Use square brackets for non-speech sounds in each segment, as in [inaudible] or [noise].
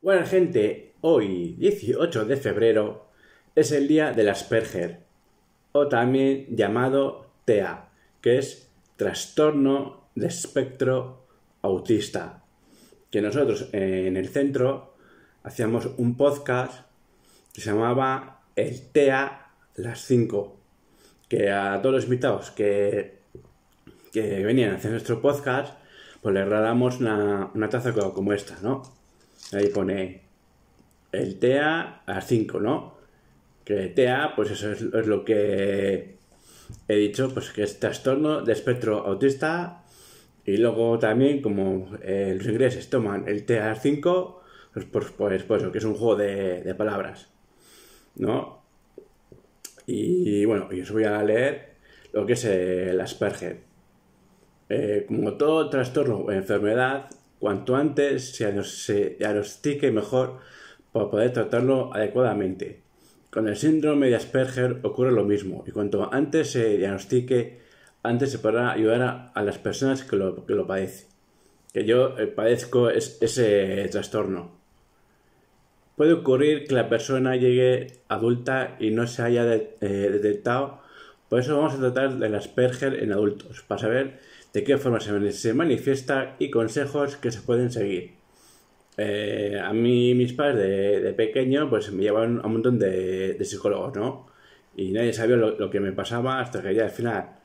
Bueno gente, hoy 18 de febrero es el día del Asperger, o también llamado TEA, que es trastorno de espectro autista, que nosotros eh, en el centro hacíamos un podcast que se llamaba El TEA las 5, que a todos los invitados que, que venían a hacer nuestro podcast, pues les regalamos una taza como esta, ¿no? Ahí pone el TA a 5, ¿no? Que TA, pues eso es, lo que he dicho, pues que es trastorno de espectro autista. Y luego también, como eh, los ingleses toman el ta 5, pues, pues, pues, pues que es un juego de, palabras, ¿no? Y, bueno, yo os voy a leer lo que es el Asperger. Eh, como todo trastorno o enfermedad, Cuanto antes se, diagnostique mejor para poder tratarlo adecuadamente. Con el síndrome de Asperger ocurre lo mismo y cuanto antes se diagnostique, antes se podrá ayudar a, las personas que lo, padecen. Que yo eh, padezco ese trastorno. Puede ocurrir que la persona llegue adulta y no se haya eh, detectado por eso vamos a tratar del Asperger en adultos, para saber de qué forma se manifiesta y consejos que se pueden seguir. Eh, a mí mis padres de, pequeño pues me llevaban a un montón de, psicólogos, ¿no? Y nadie sabía lo, que me pasaba hasta que ya al final,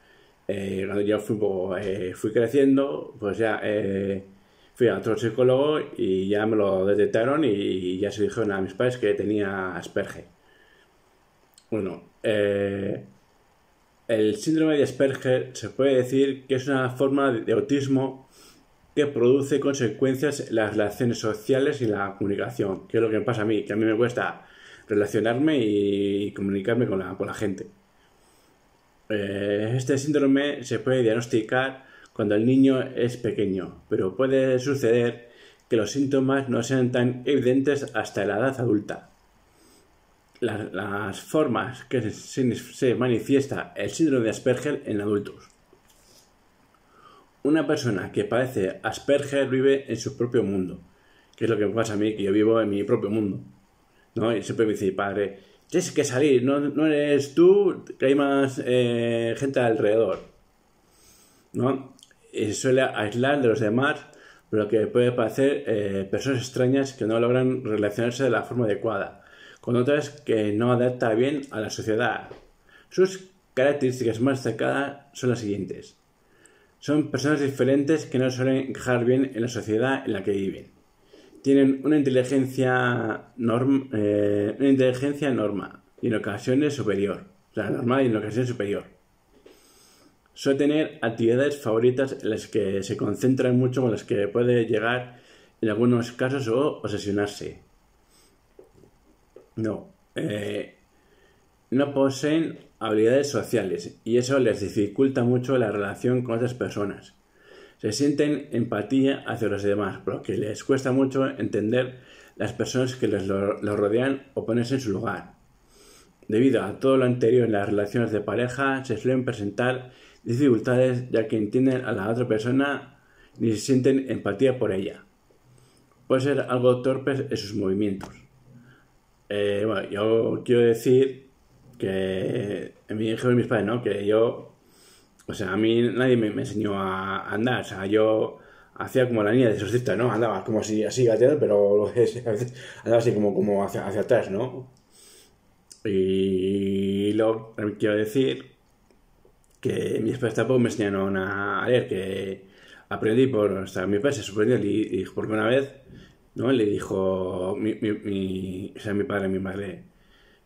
eh, cuando yo eh, fui, creciendo, pues ya fui a otro psicólogo y ya me lo detectaron y, ya se dijeron a mis padres que tenía Asperger. Bueno, el síndrome de Asperger se puede decir que es una forma de autismo que produce consecuencias en las relaciones sociales y la comunicación, que es lo que me pasa a mí, que a mí me cuesta relacionarme y comunicarme con la, gente. Eh, este síndrome se puede diagnosticar cuando el niño es pequeño, pero puede suceder que los síntomas no sean tan evidentes hasta la edad adulta las formas que se, manifiesta el síndrome de Asperger en adultos. Una persona que padece Asperger vive en su propio mundo, que es lo que pasa a mí, que yo vivo en mi propio mundo. ¿no? Y siempre me dice, padre, tienes que salir, no, eres tú, que hay más eh, gente alrededor. ¿no? Y se suele aislar de los demás, pero que puede parecer eh, personas extrañas que no logran relacionarse de la forma adecuada con otras que no adapta bien a la sociedad. Sus características más destacadas son las siguientes. Son personas diferentes que no suelen encajar bien en la sociedad en la que viven. Tienen una inteligencia, eh, una inteligencia y en ocasiones superior. O normal y en ocasiones superior. Suele tener actividades favoritas en las que se concentran mucho, con las que puede llegar en algunos casos o obsesionarse no. Eh, no poseen habilidades sociales y eso les dificulta mucho la relación con otras personas. Se sienten empatía hacia los demás, por que les cuesta mucho entender las personas que les rodean o ponerse en su lugar. Debido a todo lo anterior en las relaciones de pareja, se suelen presentar dificultades ya que entienden a la otra persona ni sienten empatía por ella. Puede ser algo torpe en sus movimientos. Eh, bueno, yo quiero decir que en mi hijo y mis padres, ¿no? Que yo, o sea, a mí nadie me, enseñó a andar, o sea, yo hacía como la niña de exorcista, ¿no? Andaba como así, así gateando, pero [laughs] andaba así como, como hacia, atrás, ¿no? Y luego quiero decir que mis padres tampoco me enseñaron a leer, que aprendí por, o sea, mi padre se sorprendió y dijo, porque una vez ¿no? Le dijo mi, mi, o sea, mi padre mi madre,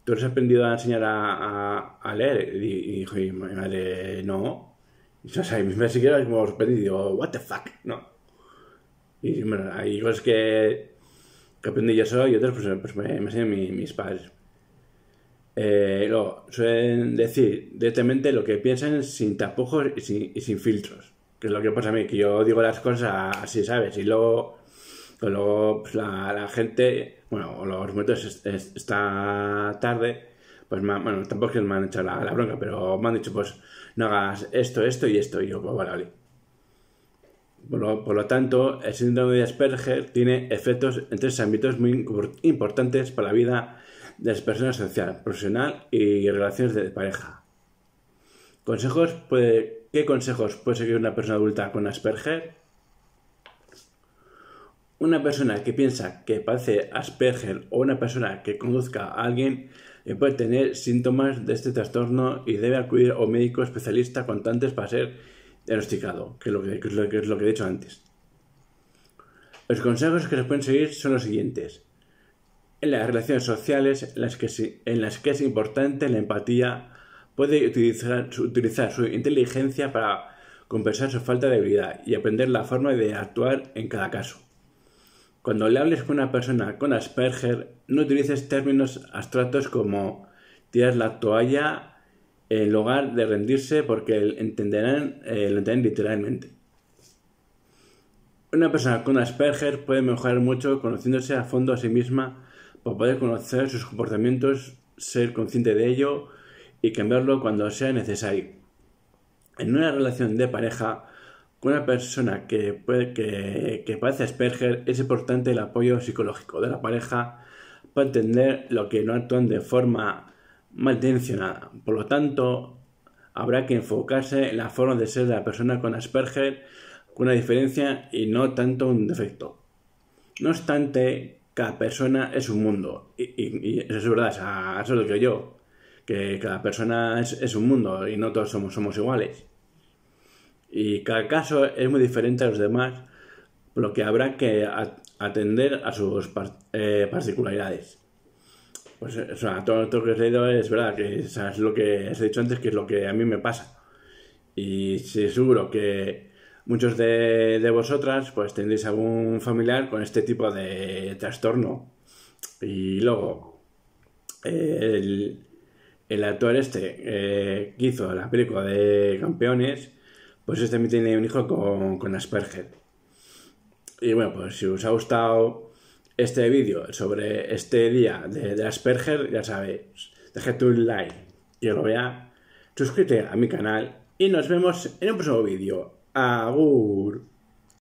¿tú has aprendido a enseñar a, a, leer? Y, dijo mi madre, no. Y, o sea, siquiera y what the fuck, no. Y bueno, hay cosas que, que aprendí yo solo y otras pues, pues me, enseñan mis padres. Eh, luego, suelen decir directamente lo que piensan sin tapujos y sin, y sin filtros. Que es lo que pasa a mí, que yo digo las cosas así, ¿sabes? Y luego luego pues, la, gente, bueno, los muertos está tarde, pues bueno, tampoco que me han hecho la, bronca, pero me han dicho, pues no hagas esto, esto y esto. Y yo, pues vale, Por lo, tanto, el síndrome de Asperger tiene efectos en tres ámbitos muy importantes para la vida de las personas social, profesional y relaciones de pareja. Consejos puede, ¿Qué consejos puede seguir una persona adulta con Asperger? una persona que piensa que parece Asperger o una persona que conduzca a alguien eh, puede tener síntomas de este trastorno y debe acudir a un médico especialista cuanto antes para ser diagnosticado, que es lo que, he dicho antes. Los consejos que se pueden seguir son los siguientes. En las relaciones sociales en las que, es importante la empatía, puede utilizar, utilizar su inteligencia para compensar su falta de habilidad y aprender la forma de actuar en cada caso. Cuando le hables con una persona con Asperger, no utilices términos abstractos como tirar la toalla en lugar de rendirse porque entenderán, eh, lo entenderán literalmente. Una persona con Asperger puede mejorar mucho conociéndose a fondo a sí misma para poder conocer sus comportamientos, ser consciente de ello y cambiarlo cuando sea necesario. En una relación de pareja, una persona que, puede, que, padece Asperger es importante el apoyo psicológico de la pareja para entender lo que no actúan de forma malintencionada. Por lo tanto, habrá que enfocarse en la forma de ser de la persona con Asperger, con una diferencia y no tanto un defecto. No obstante, cada persona es un mundo, y, eso es verdad, eso es lo que yo, que cada persona es, es un mundo y no todos somos, somos iguales y cada caso es muy diferente a los demás, por lo que habrá que atender a sus eh, particularidades. Pues o sea, todo, lo que he leído es verdad, que es lo que he dicho antes, que es lo que a mí me pasa. Y seguro que muchos de, vosotras pues tendréis algún familiar con este tipo de trastorno. Y luego, el, el actor este eh, que hizo la película de Campeones, pues este también tiene un hijo con, Asperger. Y bueno, pues si os ha gustado este vídeo sobre este día de, de Asperger, ya sabéis, dejad un like y os lo vea, suscríbete a mi canal y nos vemos en un próximo vídeo. Agur.